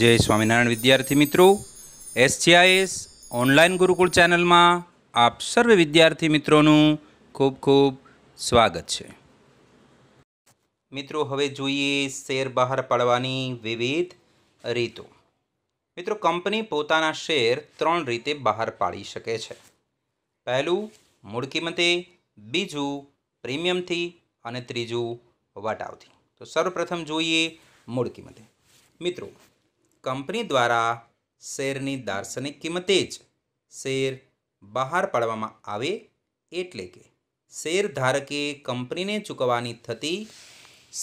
જય સ્વામિનારાયણ વિદ્યાર્થી મિત્રો એસસીઆઈએસ ઓનલાઈન ગુરુકુળ ચેનલમાં આપ સર્વે વિદ્યાર્થી મિત્રોનું ખૂબ ખૂબ સ્વાગત છે મિત્રો હવે જોઈએ શેર બહાર પાડવાની વિવિધ રીતો મિત્રો કંપની પોતાના શેર ત્રણ રીતે બહાર પાડી શકે છે પહેલું મૂળ કિંમતે બીજું પ્રીમિયમથી અને ત્રીજું વટાવથી તો સર્વપ્રથમ જોઈએ મૂળ કિંમતે મિત્રો કંપની દ્વારા શેરની દાર્શનિક કિંમતે જ શેર બહાર પાડવામાં આવે એટલે કે શેર ધારકે કંપનીને ચૂકવવાની થતી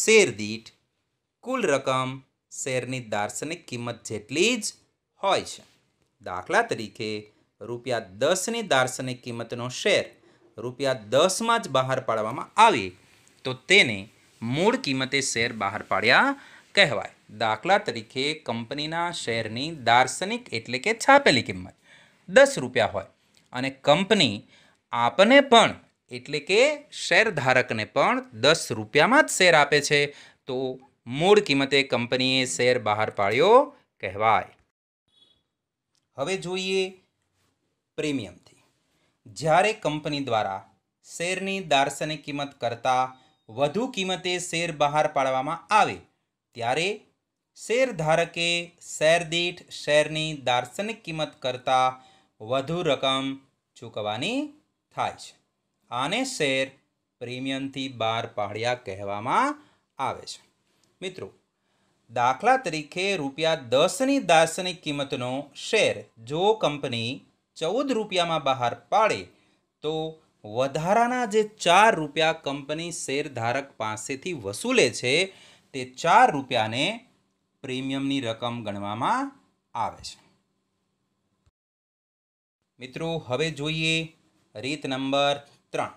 શેર દીઠ કુલ રકમ શેરની દાર્શનિક કિંમત જેટલી જ હોય છે દાખલા તરીકે રૂપિયા દસની દાર્શનિક કિંમતનો શેર રૂપિયા દસમાં જ બહાર પાડવામાં આવે તો તેને મૂળ કિંમતે શેર બહાર પાડ્યા કહેવાય દાખલા તરીકે કંપનીના શેરની દાર્શનિક એટલે કે છાપેલી કિંમત દસ રૂપિયા હોય અને કંપની આપને પણ એટલે કે શેરધારકને પણ દસ રૂપિયામાં જ શેર આપે છે તો મૂળ કિંમતે કંપનીએ શેર બહાર પાડ્યો કહેવાય હવે જોઈએ પ્રીમિયમથી જ્યારે કંપની દ્વારા શેરની દાર્શનિક કિંમત કરતાં વધુ કિંમતે શેર બહાર પાડવામાં આવે ત્યારે શેર ધારકે શેરદીઠ શેરની દાર્શનિક કિંમત કરતાં વધુ રકમ ચૂકવવાની થાય છે આને શેર પ્રીમિયમથી બહાર પાડ્યા કહેવામાં આવે છે મિત્રો દાખલા તરીકે રૂપિયા દસની દાર્શનિક કિંમતનો શેર જો કંપની ચૌદ રૂપિયામાં બહાર પાડે તો વધારાના જે ચાર રૂપિયા કંપની શેરધારક પાસેથી વસૂલે છે તે ચાર રૂપિયાને પ્રીમિયમની રકમ ગણવામાં આવે છે મિત્રો હવે જોઈએ રીત નંબર ત્રણ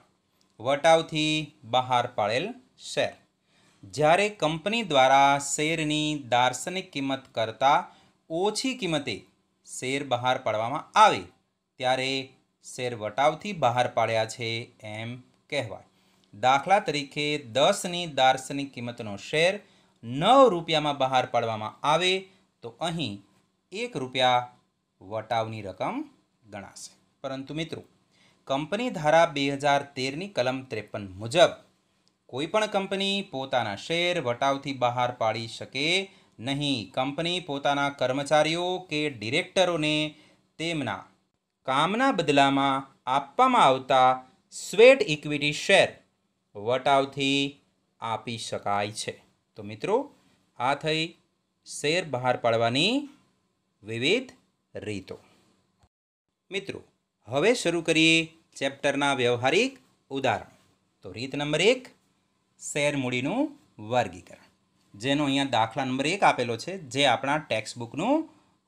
વટાવથી બહાર પાડેલ શેર જ્યારે કંપની દ્વારા શેરની દાર્શનિક કિંમત કરતાં ઓછી કિંમતે શેર બહાર પાડવામાં આવે ત્યારે શેર વટાવથી બહાર પાડ્યા છે એમ કહેવાય દાખલા તરીકે દસની દાર્શનિક કિંમતનો શેર નવ રૂપિયામાં બહાર પાડવામાં આવે તો અહીં એક રૂપિયા વટાવની રકમ ગણાશે પરંતુ મિત્રો કંપની ધારા બે હજાર તેરની કલમ ત્રેપન મુજબ કોઈપણ કંપની પોતાના શેર વટાવથી બહાર પાડી શકે નહીં કંપની પોતાના કર્મચારીઓ કે ડિરેક્ટરોને તેમના કામના બદલામાં આપવામાં આવતા સ્વેટ ઇક્વિટી શેર વટાવથી આપી શકાય છે તો મિત્રો આ થઈ શેર બહાર પાડવાની વિવિધ રીતો મિત્રો હવે શરૂ કરીએ ચેપ્ટરના વ્યવહારિક ઉદાહરણ તો રીત નંબર એક શેર મૂડીનું વર્ગીકરણ જેનો અહીંયા દાખલા નંબર એક આપેલો છે જે આપણા ટેક્સ બુકનું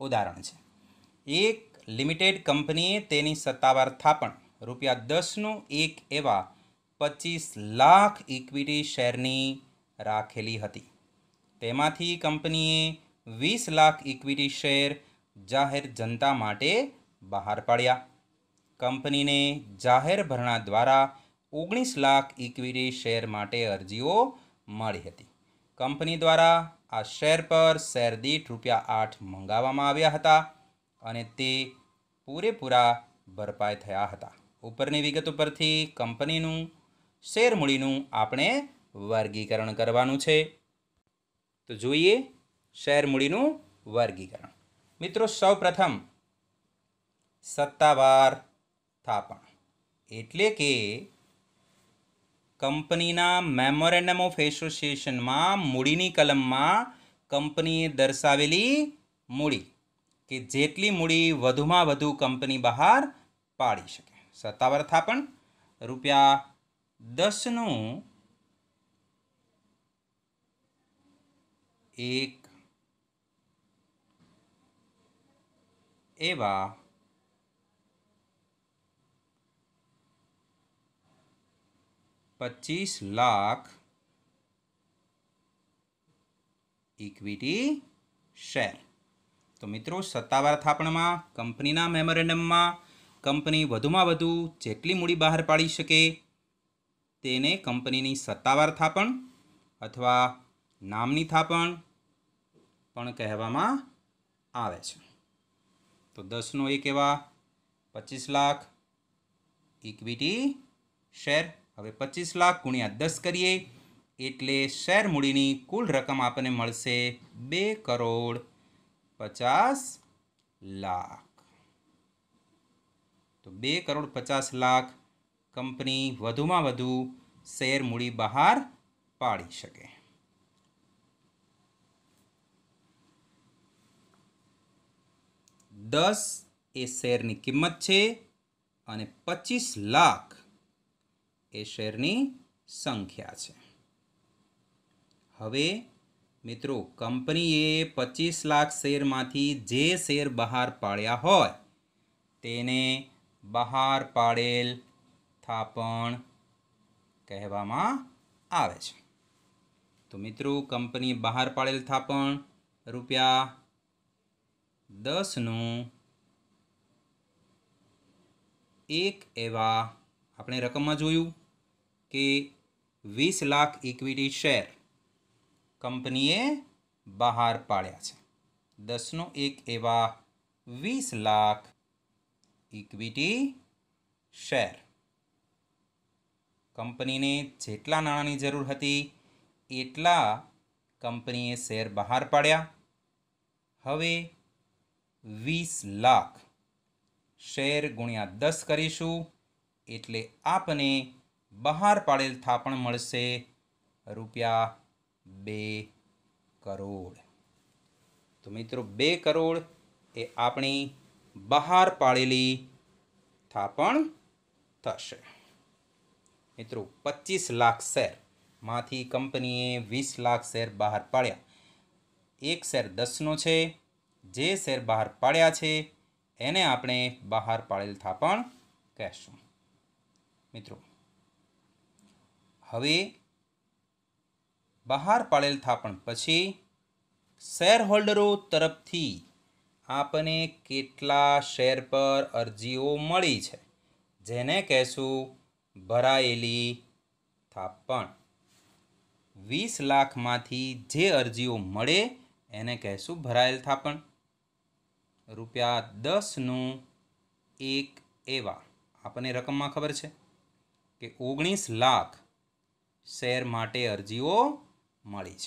ઉદાહરણ છે એક લિમિટેડ કંપનીએ તેની સત્તાવાર થાપણ રૂપિયા દસનું એક એવા પચીસ લાખ ઇક્વિટી શેરની રાખેલી હતી તેમાંથી કંપનીએ વીસ લાખ ઇક્વિટી શેર જાહેર જનતા માટે બહાર પાડ્યા કંપનીને જાહેર ભરણા દ્વારા ઓગણીસ લાખ ઇક્વિટી શેર માટે અરજીઓ મળી હતી કંપની દ્વારા આ શેર પર શેર દીઠ રૂપિયા આઠ મંગાવવામાં આવ્યા હતા અને તે પૂરેપૂરા ભરપાઈ થયા હતા ઉપરની વિગત ઉપરથી કંપનીનું શેર મૂડીનું આપણે વર્ગીકરણ કરવાનું છે તો જોઈએ શેર મૂડીનું વર્ગીકરણ મિત્રો સૌપ્રથમ સત્તાવાર થાપણ એટલે કે કંપનીના મેમોરેન્ડમ ઓફ એસોસિએશનમાં મૂડીની કલમમાં કંપનીએ દર્શાવેલી મૂડી કે જેટલી મૂડી વધુમાં વધુ કંપની બહાર પાડી શકે સત્તાવાર થાપણ રૂપિયા દસનું એક એવા પચીસ લાખ ઇક્વિટી શેર તો મિત્રો સત્તાવાર થાપણમાં કંપનીના મેમોરેન્ડમમાં કંપની વધુમાં વધુ જેટલી મૂડી બહાર પાડી શકે તેને કંપનીની સત્તાવાર થાપણ અથવા નામની થાપણ પણ કહેવામાં આવે છે તો દસનો એક એવા પચીસ લાખ ઇક્વિટી શેર હવે પચીસ લાખ ગુણ્યા દસ કરીએ એટલે શેર મૂડીની કુલ રકમ આપણને મળશે બે કરોડ પચાસ લાખ તો બે કરોડ પચાસ લાખ કંપની વધુમાં વધુ શેર મૂડી બહાર પાડી શકે દસ એ શેરની કિંમત છે અને પચીસ લાખ એ શેરની સંખ્યા છે હવે મિત્રો કંપનીએ પચીસ લાખ શેરમાંથી જે શેર બહાર પાડ્યા હોય તેને બહાર પાડેલ થાપણ કહેવામાં આવે છે તો મિત્રો કંપની બહાર પાડેલ થાપણ રૂપિયા દસનું એક એવા આપણે રકમમાં જોયું કે વીસ લાખ ઇક્વિટી શેર કંપનીએ બહાર પાડ્યા છે દસનો એક એવા વીસ લાખ ઇક્વિટી શેર કંપનીને જેટલા નાણાંની જરૂર હતી એટલા કંપનીએ શેર બહાર પાડ્યા હવે વીસ લાખ શેર ગુણ્યા દસ કરીશું એટલે આપને બહાર પાડેલ થાપણ મળશે રૂપિયા બે કરોડ તો મિત્રો બે કરોડ એ આપણી બહાર પાડેલી થાપણ થશે મિત્રો પચીસ લાખ શેરમાંથી કંપનીએ વીસ લાખ શેર બહાર પાડ્યા એક શેર દસનો છે જે શેર બહાર પાડ્યા છે એને આપણે બહાર પાડેલ થાપણ કહેશું મિત્રો હવે બહાર પાડેલ થાપણ પછી શેરહોલ્ડરો તરફથી આપને કેટલા શેર પર અરજીઓ મળી છે જેને કહેશું ભરાયેલી થાપણ વીસ લાખમાંથી જે અરજીઓ મળે એને કહેશું ભરાયેલ થાપણ રૂપિયા દસનું એક એવા આપણને રકમમાં ખબર છે કે ઓગણીસ લાખ શેર માટે અરજીઓ મળી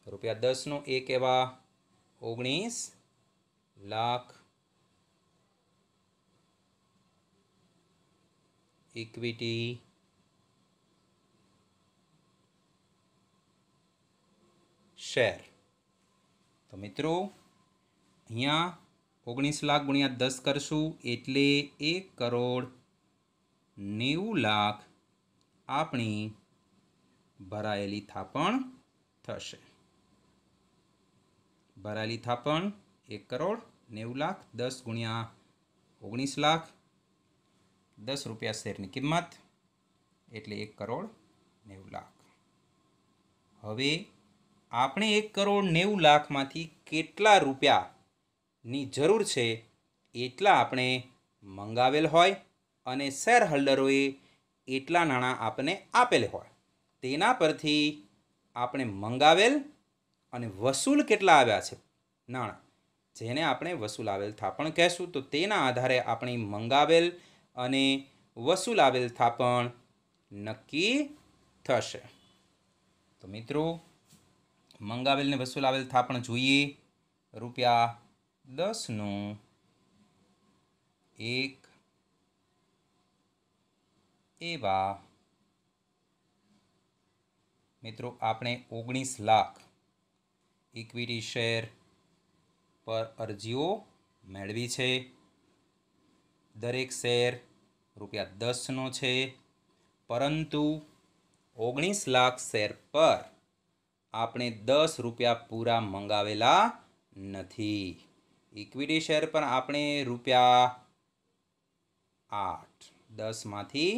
છે રૂપિયા દસનું એક એવા ઓગણીસ લાખ ઇક્વિટી શેર તો મિત્રો અહીંયા ઓગણીસ લાખ ગુણ્યા દસ કરશું એટલે એક કરોડ નેવું લાખ આપણી ભરાયેલી થાપણ થશે ભરાયેલી થાપણ એક કરોડ નેવું લાખ દસ ગુણ્યા ઓગણીસ લાખ દસ રૂપિયા શેરની કિંમત એટલે એક કરોડ નેવું લાખ હવે આપણે એક કરોડ નેવું લાખમાંથી કેટલા રૂપિયા ની જરૂર છે એટલા આપણે મંગાવેલ હોય અને શેર હોલ્ડરોએ એટલા નાણાં આપણને આપેલ હોય તેના પરથી આપણે મંગાવેલ અને વસૂલ કેટલા આવ્યા છે નાણાં જેને આપણે વસૂલ આવેલ થાપણ કહેશું તો તેના આધારે આપણી મંગાવેલ અને વસૂલ આવેલ થાપણ નક્કી થશે તો મિત્રો મંગાવેલને વસૂલ આવેલ થાપણ જોઈએ રૂપિયા દસનો એક એવા મિત્રો આપણે ઓગણીસ લાખ ઇક્વિટી શેર પર અરજીઓ મેળવી છે દરેક શેર રૂપિયા દસનો છે પરંતુ ઓગણીસ લાખ શેર પર આપણે દસ રૂપિયા પૂરા મંગાવેલા નથી ઇક્વિટી શેર પર આપણે રૂપિયા આઠ દસમાંથી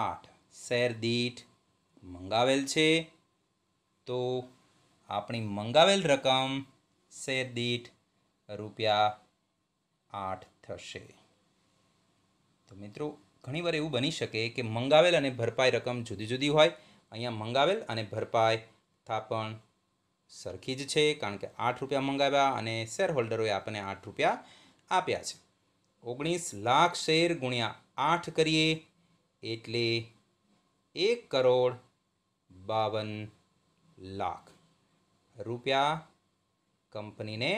આઠ શેર દીઠ મંગાવેલ છે તો આપણી મંગાવેલ રકમ શેર દીઠ રૂપિયા આઠ થશે તો મિત્રો ઘણીવાર એવું બની શકે કે મંગાવેલ અને ભરપાઈ રકમ જુદી જુદી હોય અહીંયા મંગાવેલ અને ભરપાઈ થાપણ સરખી જ છે કારણ કે આઠ રૂપિયા મંગાવ્યા અને શેર હોલ્ડરોએ આપણને આઠ રૂપિયા આપ્યા છે ઓગણીસ લાખ શેર ગુણ્યા આઠ કરીએ એટલે એક કરોડ બાવન લાખ રૂપિયા કંપનીને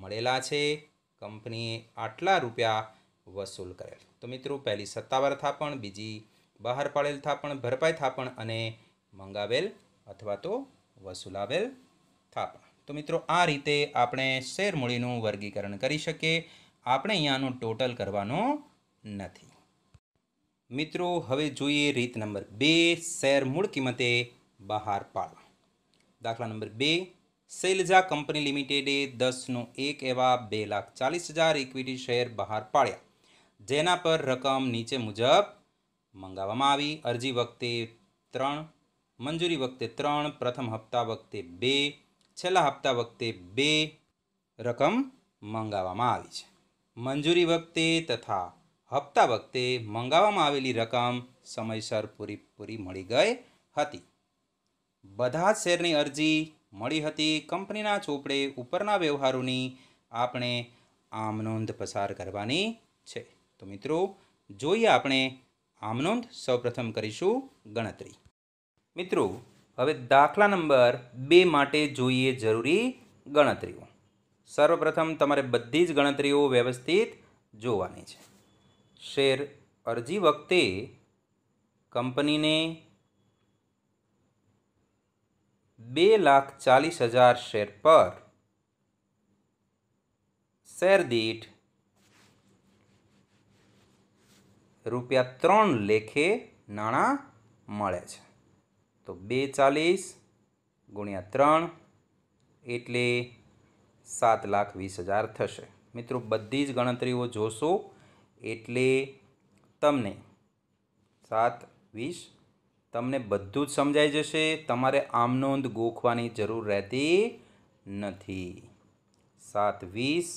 મળેલા છે કંપનીએ આટલા રૂપિયા વસૂલ કરેલ તો મિત્રો પહેલી સત્તાવાર થાપણ બીજી બહાર પાડેલ થાપણ ભરપાઈ થાપણ અને મંગાવેલ અથવા તો વસુલાબેલ થાપા તો મિત્રો આ રીતે આપણે શેરમૂડીનું વર્ગીકરણ કરી શકીએ આપણે અહીંયાનું ટોટલ કરવાનું નથી મિત્રો હવે જોઈએ રીત નંબર બે શેર મૂળ કિંમતે બહાર પાડવા દાખલા નંબર બે શૈલજા કંપની લિમિટેડે દસનો એક એવા બે લાખ ચાલીસ હજાર ઇક્વિટી શેર બહાર પાડ્યા જેના પર રકમ નીચે મુજબ મંગાવવામાં આવી અરજી વખતે ત્રણ મંજૂરી વખતે ત્રણ પ્રથમ હપ્તા વખતે બે છેલ્લા હપ્તા વખતે બે રકમ મંગાવવામાં આવી છે મંજૂરી વખતે તથા હપ્તા વખતે મંગાવવામાં આવેલી રકમ સમયસર પૂરી પૂરી મળી ગઈ હતી બધા જ શેરની અરજી મળી હતી કંપનીના ચોપડે ઉપરના વ્યવહારોની આપણે આમ નોંધ પસાર કરવાની છે તો મિત્રો જોઈએ આપણે આમ નોંધ સૌપ્રથમ કરીશું ગણતરી મિત્રો હવે દાખલા નંબર બે માટે જોઈએ જરૂરી ગણતરીઓ સર્વપ્રથમ તમારે બધી જ ગણતરીઓ વ્યવસ્થિત જોવાની છે શેર અરજી વખતે કંપનીને બે લાખ ચાલીસ હજાર શેર પર શેર દીઠ રૂપિયા ત્રણ લેખે નાણાં મળે છે તો બે ચાલીસ ગુણ્યા ત્રણ એટલે સાત લાખ વીસ હજાર થશે મિત્રો બધી જ ગણતરીઓ જોશો એટલે તમને સાત વીસ તમને બધું જ સમજાઈ જશે તમારે આમ નોંધ ગોખવાની જરૂર રહેતી નથી સાત વીસ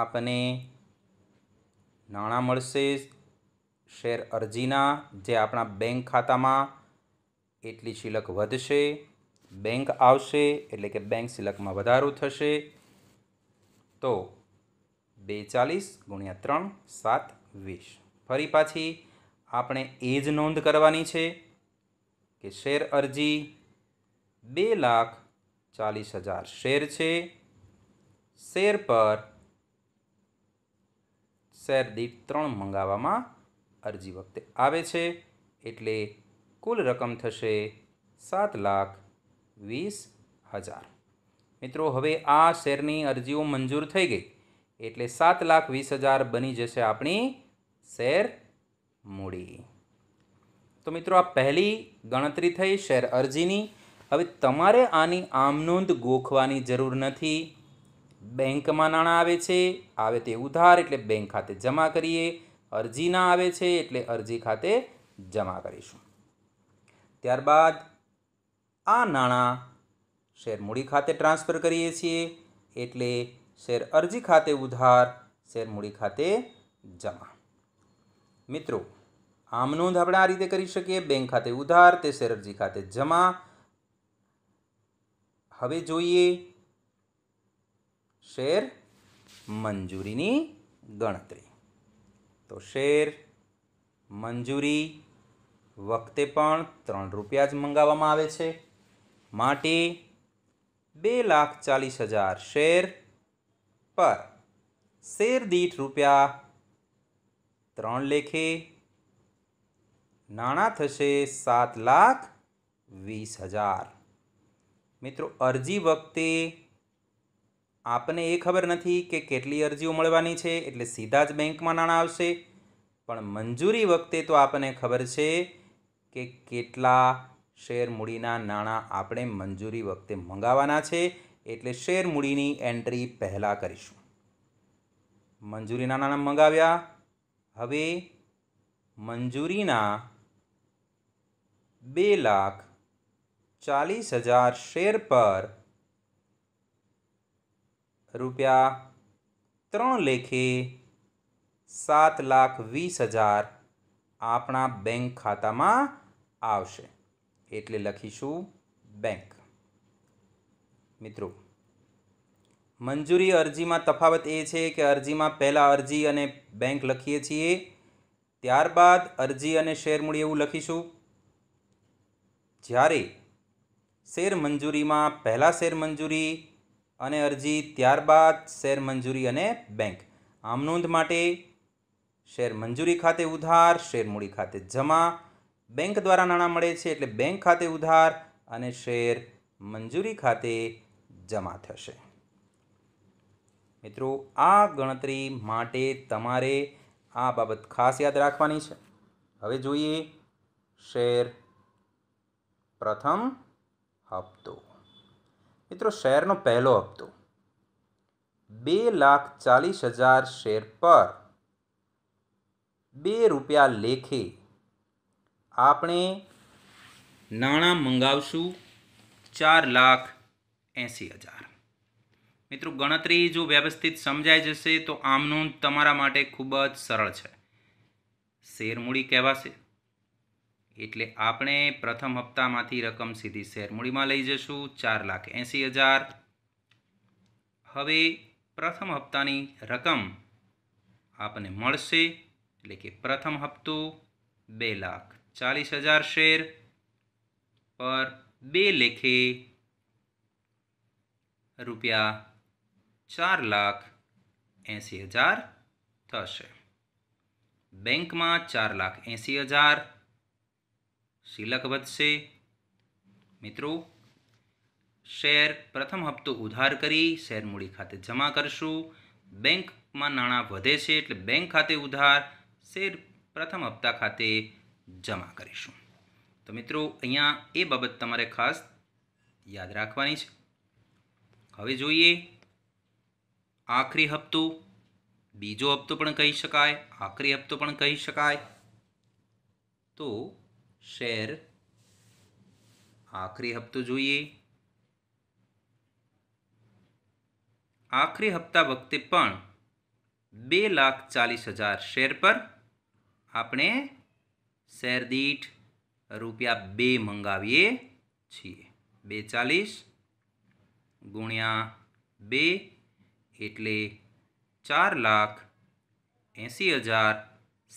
આપને નાણાં મળશે શેર અરજીના જે આપણા બેંક ખાતામાં એટલી શિલક વધશે બેંક આવશે એટલે કે બેંક શિલકમાં વધારો થશે તો બે ચાલીસ ગુણ્યા ત્રણ સાત વીસ ફરી પાછી આપણે એ જ નોંધ કરવાની છે કે શેર અરજી બે લાખ ચાલીસ હજાર શેર છે શેર પર શેર દીઠ ત્રણ મંગાવવામાં અરજી વખતે આવે છે એટલે કુલ રકમ થશે સાત લાખ વીસ હજાર મિત્રો હવે આ શેરની અરજીઓ મંજૂર થઈ ગઈ એટલે સાત લાખ વીસ હજાર બની જશે આપણી શેર મૂડી તો મિત્રો આ પહેલી ગણતરી થઈ શેર અરજીની હવે તમારે આની આમનોંધ ગોખવાની જરૂર નથી બેંકમાં નાણાં આવે છે આવે તે ઉધાર એટલે બેંક ખાતે જમા કરીએ અરજી ના આવે છે એટલે અરજી ખાતે જમા કરીશું ત્યારબાદ આ નાણાં શેર મૂડી ખાતે ટ્રાન્સફર કરીએ છીએ એટલે શેર અરજી ખાતે ઉધાર શેર મૂડી ખાતે જમા મિત્રો આમ નોંધ આપણે આ રીતે કરી શકીએ બેંક ખાતે ઉધાર તે શેર અરજી ખાતે જમા હવે જોઈએ શેર મંજૂરીની ગણતરી તો શેર મંજૂરી વખતે પણ ત્રણ રૂપિયા જ મંગાવવામાં આવે છે માટે બે લાખ ચાલીસ હજાર શેર પર શેર દીઠ રૂપિયા ત્રણ લેખે નાણાં થશે સાત લાખ વીસ હજાર મિત્રો અરજી વખતે આપને એ ખબર નથી કે કેટલી અરજીઓ મળવાની છે એટલે સીધા જ બેંકમાં નાણાં આવશે પણ મંજૂરી વખતે તો આપણને ખબર છે કે કેટલા શેર મૂડીના નાણાં આપણે મંજૂરી વખતે મંગાવવાના છે એટલે શેર મૂડીની એન્ટ્રી પહેલાં કરીશું મંજૂરીના નાણાં મંગાવ્યા હવે મંજૂરીના બે લાખ ચાલીસ હજાર શેર પર રૂપિયા ત્રણ લેખે સાત લાખ વીસ હજાર આપણા બેંક ખાતામાં આવશે એટલે લખીશું બેંક મિત્રો મંજૂરી અરજીમાં તફાવત એ છે કે અરજીમાં પહેલાં અરજી અને બેંક લખીએ છીએ ત્યારબાદ અરજી અને શેરમૂડી એવું લખીશું જ્યારે શેર મંજૂરીમાં પહેલાં શેર મંજૂરી અને અરજી ત્યારબાદ શેર મંજૂરી અને બેંક આમ નોંધ માટે શેર મંજૂરી ખાતે ઉધાર શેર મૂડી ખાતે જમા બેંક દ્વારા નાણાં મળે છે એટલે બેંક ખાતે ઉધાર અને શેર મંજૂરી ખાતે જમા થશે મિત્રો આ ગણતરી માટે તમારે આ બાબત ખાસ યાદ રાખવાની છે હવે જોઈએ શેર પ્રથમ હપ્તો મિત્રો શેરનો પહેલો હપ્તો બે લાખ ચાલીસ હજાર શેર પર બે રૂપિયા લેખે આપણે નાણાં મંગાવશું ચાર લાખ એંસી હજાર મિત્રો ગણતરી જો વ્યવસ્થિત સમજાઈ જશે તો આમનું તમારા માટે ખૂબ જ સરળ છે શેરમૂડી કહેવાશે એટલે આપણે પ્રથમ હપ્તામાંથી રકમ સીધી શેરમૂડીમાં લઈ જશું ચાર લાખ એંસી હજાર હવે પ્રથમ હપ્તાની રકમ આપને મળશે એટલે કે પ્રથમ હપ્તો બે લાખ ચાલીસ હજાર શેર પર બે લેખે રૂપિયા ચાર લાખ એંસી હજાર થશે બેંકમાં ચાર લાખ એંસી હજાર શિલક વધશે મિત્રો શેર પ્રથમ હપ્તો ઉધાર કરી શેર મૂડી ખાતે જમા કરશું બેંકમાં નાણાં વધે છે એટલે બેંક ખાતે ઉધાર શેર પ્રથમ હપ્તા ખાતે જમા કરીશું તો મિત્રો અહીંયા એ બાબત તમારે ખાસ યાદ રાખવાની છે હવે જોઈએ આખરી હપ્તો બીજો હપ્તો પણ કહી શકાય આખરી હપ્તો પણ કહી શકાય તો શેર આખરી હપ્તો જોઈએ આખરી હપ્તા વખતે પણ બે લાખ ચાલીસ હજાર શેર પર આપણે શેરદીઠ રૂપિયા બે મંગાવીએ છીએ બે ચાલીસ ગુણ્યા બે એટલે ચાર લાખ એંસી હજાર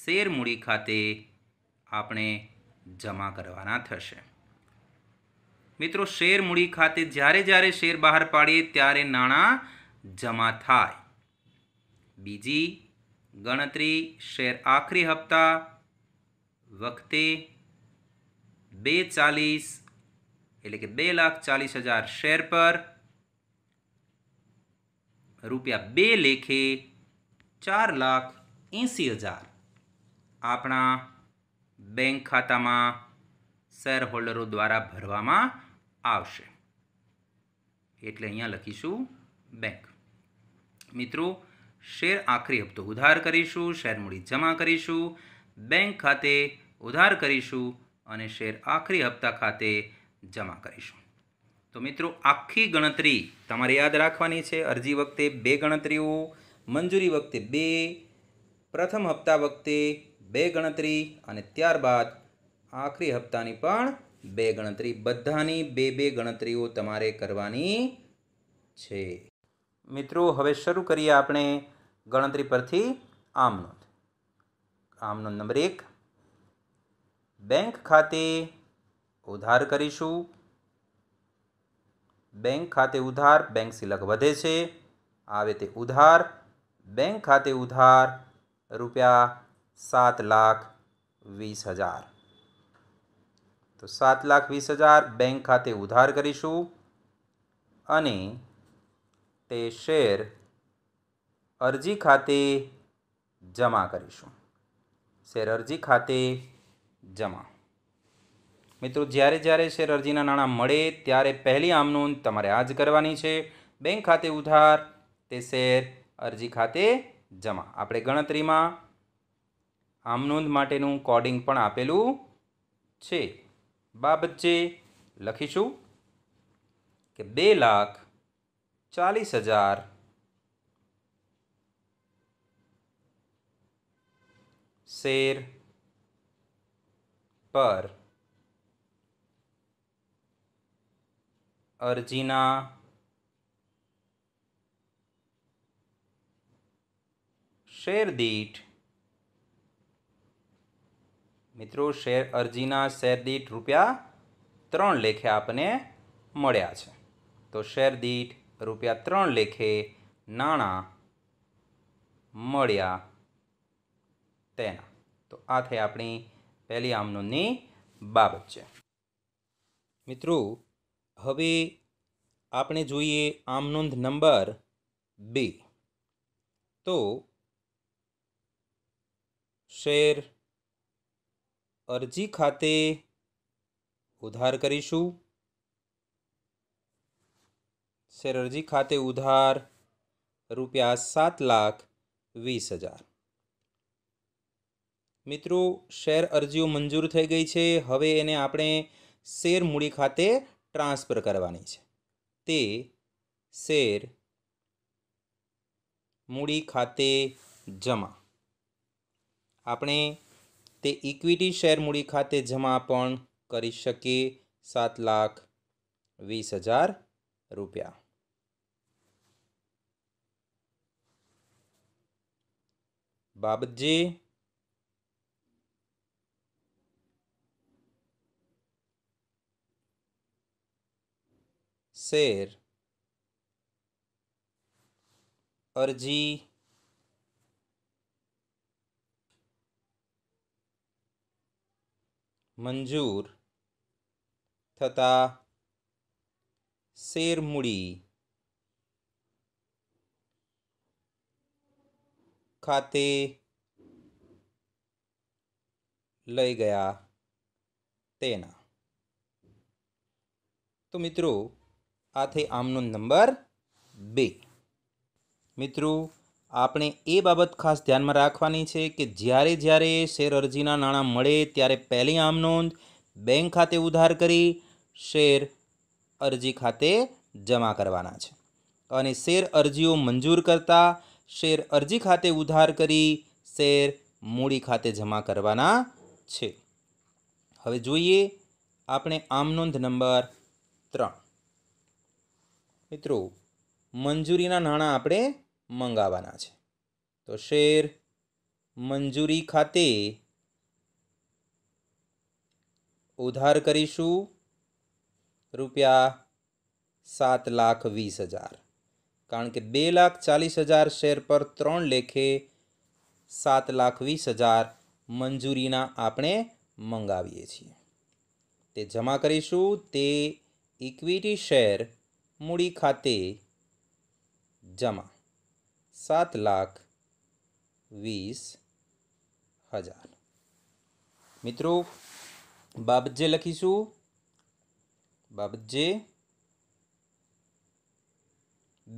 શેરમૂડી ખાતે આપણે જમા કરવાના થશે મિત્રો શેરમૂડી ખાતે જ્યારે જ્યારે શેર બહાર પાડીએ ત્યારે નાણાં જમા થાય બીજી ગણતરી શેર આખરી હપ્તા વખતે બે ચાલીસ એટલે કે બે લાખ ચાલીસ હજાર શેર પર રૂપિયા બે લેખે ચાર લાખ એંસી હજાર આપણા બેંક ખાતામાં શેર હોલ્ડરો દ્વારા ભરવામાં આવશે એટલે અહીંયા લખીશું બેંક મિત્રો શેર આખરી હપ્તો ઉધાર કરીશું શેર મૂડી જમા કરીશું બેંક ખાતે ઉધાર કરીશું અને શેર આખરી હપ્તા ખાતે જમા કરીશું તો મિત્રો આખી ગણતરી તમારે યાદ રાખવાની છે અરજી વખતે બે ગણતરીઓ મંજૂરી વખતે બે પ્રથમ હપ્તા વખતે બે ગણતરી અને ત્યારબાદ આખરી હપ્તાની પણ બે ગણતરી બધાની બે બે ગણતરીઓ તમારે કરવાની છે મિત્રો હવે શરૂ કરીએ આપણે ગણતરી પરથી આમનોંધ આમનોંધ નંબર એક બેંક ખાતે ઉધાર કરીશું બેંક ખાતે ઉધાર બેંક સિલક વધે છે આવે તે ઉધાર બેંક ખાતે ઉધાર રૂપિયા સાત લાખ વીસ હજાર તો સાત લાખ વીસ હજાર બેંક ખાતે ઉધાર કરીશું અને તે શેર અરજી ખાતે જમા કરીશું શેર અરજી ખાતે જમા મિત્રો જ્યારે જ્યારે શેર અરજીના નાણાં મળે ત્યારે પહેલી આમ તમારે આ જ કરવાની છે બેંક ખાતે ઉધાર તે શેર અરજી ખાતે જમા આપણે ગણતરીમાં આમ માટેનું કોડિંગ પણ આપેલું છે બાબત જે લખીશું કે બે લાખ ચાલીસ હજાર શેર પર અરજીના શેર દીઠ મિત્રો શેર અરજીના શેર દીઠ રૂપિયા ત્રણ લેખે આપને મળ્યા છે તો શેર દીઠ રૂપિયા ત્રણ લેખે નાણાં મળ્યા તેના તો આ થઈ આપણી પહેલી આમનોની બાબત છે મિત્રો હવે આપણે જોઈએ આમનોંધ નંબર બે તો શેર અરજી ખાતે ઉધાર કરીશું શેરરજી ખાતે ઉધાર રૂપિયા સાત લાખ વીસ હજાર મિત્રો શેર અરજીઓ મંજૂર થઈ ગઈ છે હવે એને આપણે શેર મૂડી ખાતે ટ્રાન્સફર કરવાની છે તે શેર મૂડી ખાતે જમા આપણે તે ઇક્વિટી શેર મૂડી ખાતે જમા પણ કરી શકીએ સાત લાખ વીસ હજાર રૂપિયા बाबत जी शेर अर्जी मंजूर थता शेर ખાતે લઈ ગયા તેના તો મિત્રો આ થઈ આમનો નંબર બે મિત્રો આપણે એ બાબત ખાસ ધ્યાનમાં રાખવાની છે કે જ્યારે જ્યારે શેર અરજીના નાણાં મળે ત્યારે પહેલી આમ નોંધ બેંક ખાતે ઉધાર કરી શેર અરજી ખાતે જમા કરવાના છે અને શેર અરજીઓ મંજૂર કરતાં શેર અરજી ખાતે ઉધાર કરી શેર મૂડી ખાતે જમા કરવાના છે હવે જોઈએ આપણે આમનોંધ નંબર ત્રણ મિત્રો મંજૂરીના નાણાં આપણે મંગાવવાના છે તો શેર મંજૂરી ખાતે ઉધાર કરીશું રૂપિયા સાત લાખ વીસ હજાર કારણ કે બે લાખ ચાલીસ હજાર શેર પર ત્રણ લેખે સાત લાખ વીસ હજાર મંજૂરીના આપણે મંગાવીએ છીએ તે જમા કરીશું તે ઇક્વિટી શેર મૂડી ખાતે જમા સાત લાખ વીસ હજાર મિત્રો બાબત જે લખીશું બાબત જે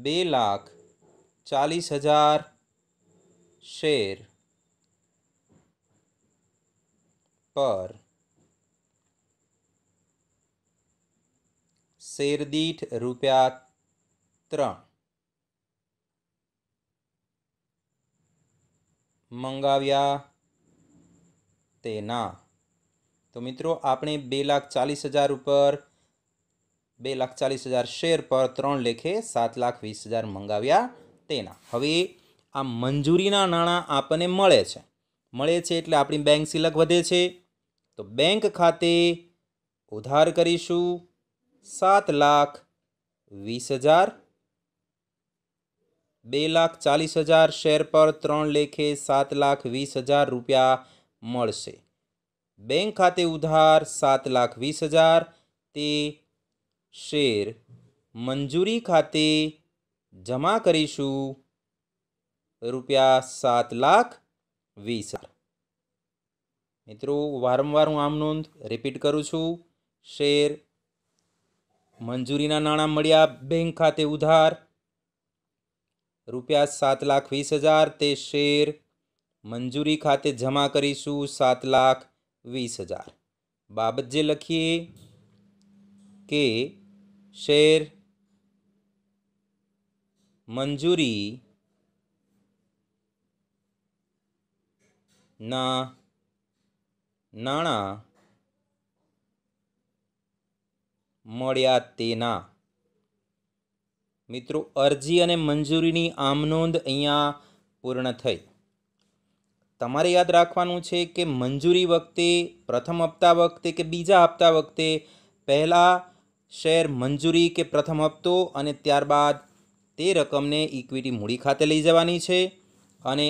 બે લાખ ચાલીસ હજાર શેર પર શેરદીઠ રૂપિયા ત્રણ મંગાવ્યા તેના તો મિત્રો આપણે બે લાખ ચાલીસ હજાર ઉપર બે લાખ ચાલીસ હજાર શેર પર ત્રણ લેખે સાત લાખ વીસ હજાર મંગાવ્યા તેના હવે આ મંજૂરીના નાણાં આપણને મળે છે મળે છે એટલે આપણી બેંક સિલક વધે છે તો બેંક ખાતે ઉધાર કરીશું સાત લાખ વીસ હજાર બે લાખ ચાલીસ હજાર શેર પર ત્રણ લેખે સાત લાખ વીસ હજાર રૂપિયા મળશે બેંક ખાતે ઉધાર સાત લાખ વીસ હજાર તે શેર મંજૂરી ખાતે જમા કરીશું રૂપિયા સાત લાખ વીસ હજાર મિત્રો વારંવાર હું આમ નોંધ રિપીટ કરું છું શેર મંજૂરીના નાણાં મળ્યા બેંક ખાતે ઉધાર રૂપિયા સાત લાખ વીસ હજાર તે શેર મંજૂરી ખાતે જમા કરીશું સાત લાખ વીસ હજાર બાબત જે લખીએ કે શેર મંજૂરી ના નાણાં મળ્યા તેના મિત્રો અરજી અને મંજૂરીની આમ નોંધ અહીંયા પૂર્ણ થઈ તમારે યાદ રાખવાનું છે કે મંજૂરી વખતે પ્રથમ હપ્તા વખતે કે બીજા હપ્તા વખતે પહેલાં શેર મંજૂરી કે પ્રથમ હપ્તો અને ત્યારબાદ તે રકમને ઇક્વિટી મૂડી ખાતે લઈ જવાની છે અને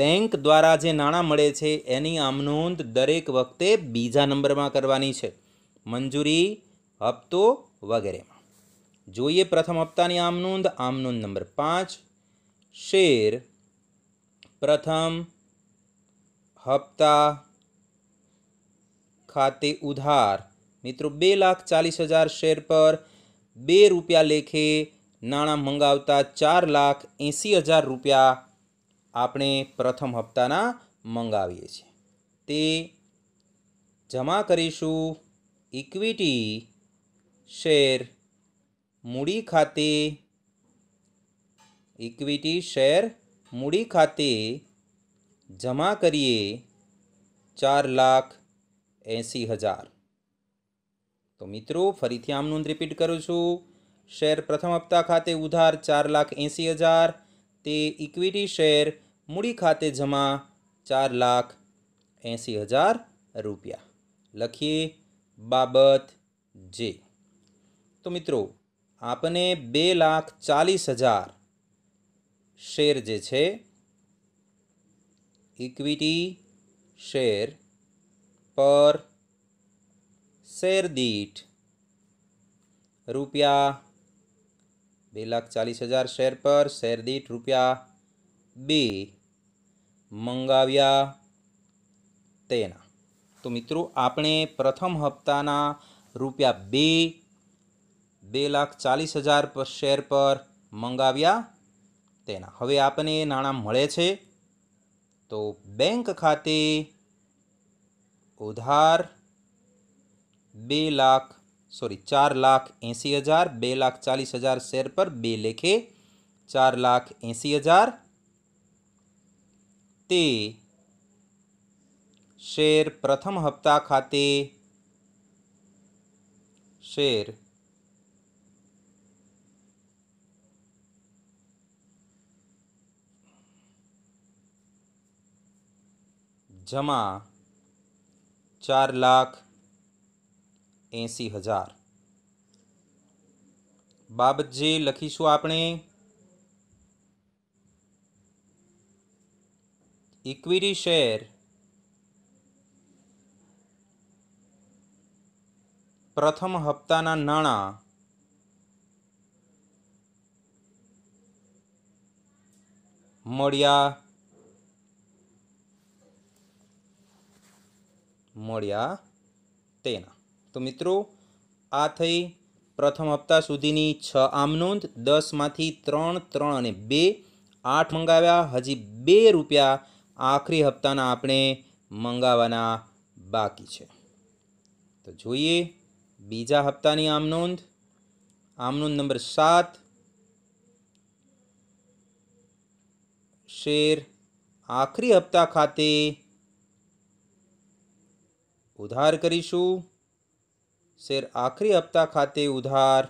બેંક દ્વારા જે નાણાં મળે છે એની આમનોંધ દરેક વખતે બીજા નંબરમાં કરવાની છે મંજૂરી હપ્તો વગેરેમાં જોઈએ પ્રથમ હપ્તાની આમનોંધ આમનોંધ નંબર પાંચ શેર પ્રથમ હપ્તા ખાતે ઉધાર મિત્રો બે લાખ ચાલીસ હજાર શેર પર બે રૂપિયા લેખે નાણાં મંગાવતા ચાર લાખ એંસી હજાર રૂપિયા આપણે પ્રથમ હપ્તાના મંગાવીએ છીએ તે જમા કરીશું ઇક્વિટી શેર મૂડી ખાતે ઇક્વિટી શેર મૂડી ખાતે જમા કરીએ ચાર લાખ એંસી હજાર તો મિત્રો ફરીથી આમનું નોંધ રિપીટ કરું છું શેર પ્રથમ હપ્તા ખાતે ઉધાર ચાર લાખ એંસી હજાર તે ઇક્વિટી શેર મૂડી ખાતે જમા ચાર લાખ એંસી હજાર રૂપિયા લખીએ બાબત જે તો મિત્રો આપને બે લાખ ચાલીસ હજાર શેર જે છે ઇક્વિટી શેર પર શેર દીઠ રૂપિયા બે લાખ ચાલીસ હજાર શેર પર શેર દીઠ રૂપિયા બે મંગાવ્યા તેના તો મિત્રો આપણે પ્રથમ હપ્તાના રૂપિયા બે બે લાખ ચાલીસ હજાર શેર પર મંગાવ્યા તેના હવે આપણને નાણાં મળે છે તો બેંક ખાતે ઉધાર बे लाख सॉरी चार लाख एशी हज़ार बे लाख चालीस हज़ार शेर पर बे लेखे चार लाख ऐसी हज़ार शेर प्रथम हप्ता खाते शेर जमा चार लाख એંસી હજાર બાબત જે લખીશું આપણે ઇક્વિટી શેર પ્રથમ હપ્તાના નાણાં મળ્યા મળ્યા તેના તો મિત્રો આ થઈ પ્રથમ હપ્તા સુધીની છ આમ નોંધ દસમાંથી ત્રણ ત્રણ અને બે આઠ મંગાવ્યા હજી બે રૂપિયા આખરી હપ્તાના આપણે મંગાવવાના બાકી છે તો જોઈએ બીજા હપ્તાની આમ નોંધ આમ નોંધ નંબર સાત શેર આખરી હપ્તા ખાતે ઉધાર કરીશું શેર આખરી હપ્તા ખાતે ઉધાર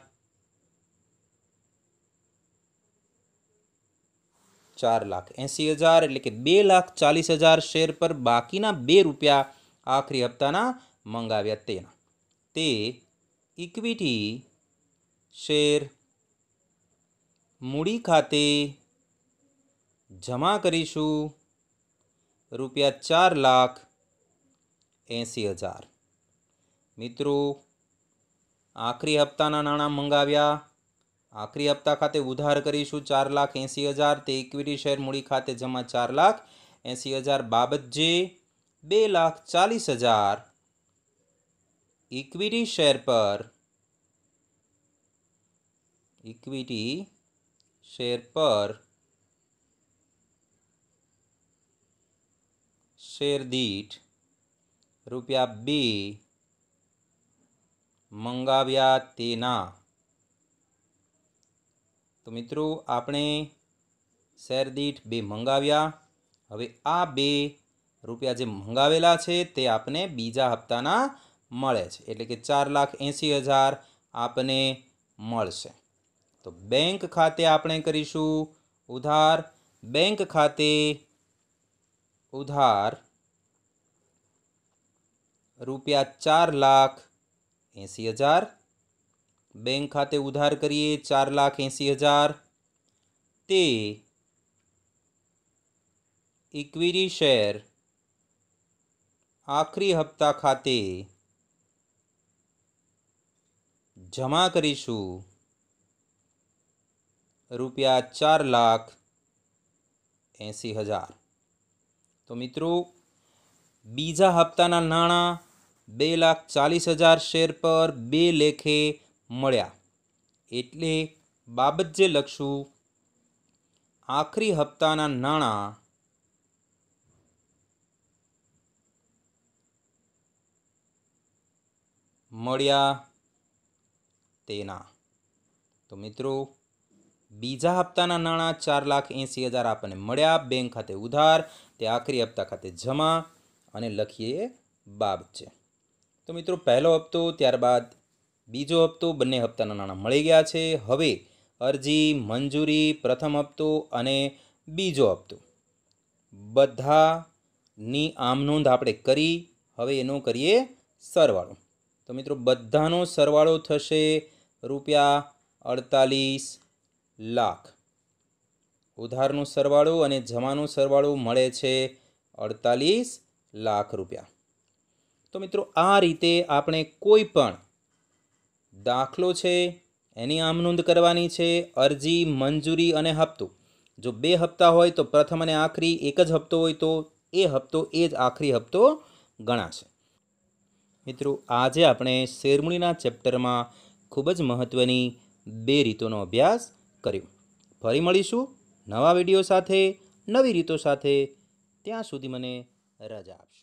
ચાર લાખ એંસી હજાર એટલે કે બે લાખ ચાલીસ હજાર શેર પર બાકીના બે રૂપિયા આખરી હપ્તાના મંગાવ્યા તેના તે ઇક્વિટી શેર મૂડી ખાતે જમા કરીશું રૂપિયા ચાર લાખ એંસી હજાર મિત્રો આખરી હપ્તાના નાણાં મંગાવ્યા આખરી હપ્તા ખાતે ઉધાર કરીશું ચાર લાખ એંસી હજાર તે ઇક્વિટી શેર મૂડી ખાતે જમા ચાર લાખ એંસી હજાર બાબતજી બે લાખ ચાલીસ હજાર ઇક્વિટી શેર પર ઇક્વિટી શેર પર શેર દીઠ રૂપિયા બે મંગાવ્યા તેના તો મિત્રો આપણે શેરદીઠ બે મંગાવ્યા હવે આ બે રૂપિયા જે મંગાવેલા છે તે આપને બીજા હપ્તાના મળે છે એટલે કે ચાર લાખ એંસી હજાર આપને મળશે તો બેંક ખાતે આપણે કરીશું ઉધાર બેંક ખાતે ઉધાર રૂપિયા ચાર લાખ એંસી હજાર બેંક ખાતે ઉધાર કરીએ ચાર લાખ એંસી હજાર તે ઇક્વિટી શેર આખરી હપ્તા ખાતે જમા કરીશું રૂપિયા ચાર લાખ એંસી હજાર તો મિત્રો બીજા હપ્તાના નાણાં બે લાખ ચાલીસ હજાર શેર પર બે લેખે મળ્યા એટલે બાબત જે લખશું આખરી હપ્તાના નાણાં મળ્યા તેના તો મિત્રો બીજા હપ્તાના નાણાં ચાર લાખ એંસી હજાર આપણને મળ્યા બેંક ખાતે ઉધાર તે આખરી હપ્તા ખાતે જમા અને લખીએ બાબત છે તો મિત્રો પહેલો હપ્તો ત્યારબાદ બીજો હપ્તો બંને હપ્તાના નાણાં મળી ગયા છે હવે અરજી મંજૂરી પ્રથમ હપ્તો અને બીજો હપ્તો બધાની આમ નોંધ આપણે કરી હવે એનો કરીએ સરવાળો તો મિત્રો બધાનો સરવાળો થશે રૂપિયા અડતાલીસ લાખ ઉધારનો સરવાળો અને જમાનો સરવાળો મળે છે અડતાલીસ લાખ રૂપિયા તો મિત્રો આ રીતે આપણે કોઈ પણ દાખલો છે એની આમ નોંધ કરવાની છે અરજી મંજૂરી અને હપ્તો જો બે હપ્તા હોય તો પ્રથમ અને આખરી એક જ હપ્તો હોય તો એ હપ્તો એ જ આખરી હપ્તો ગણાશે મિત્રો આજે આપણે શેરમણીના ચેપ્ટરમાં ખૂબ જ મહત્ત્વની બે રીતોનો અભ્યાસ કર્યો ફરી મળીશું નવા વિડીયો સાથે નવી રીતો સાથે ત્યાં સુધી મને રજા આપશે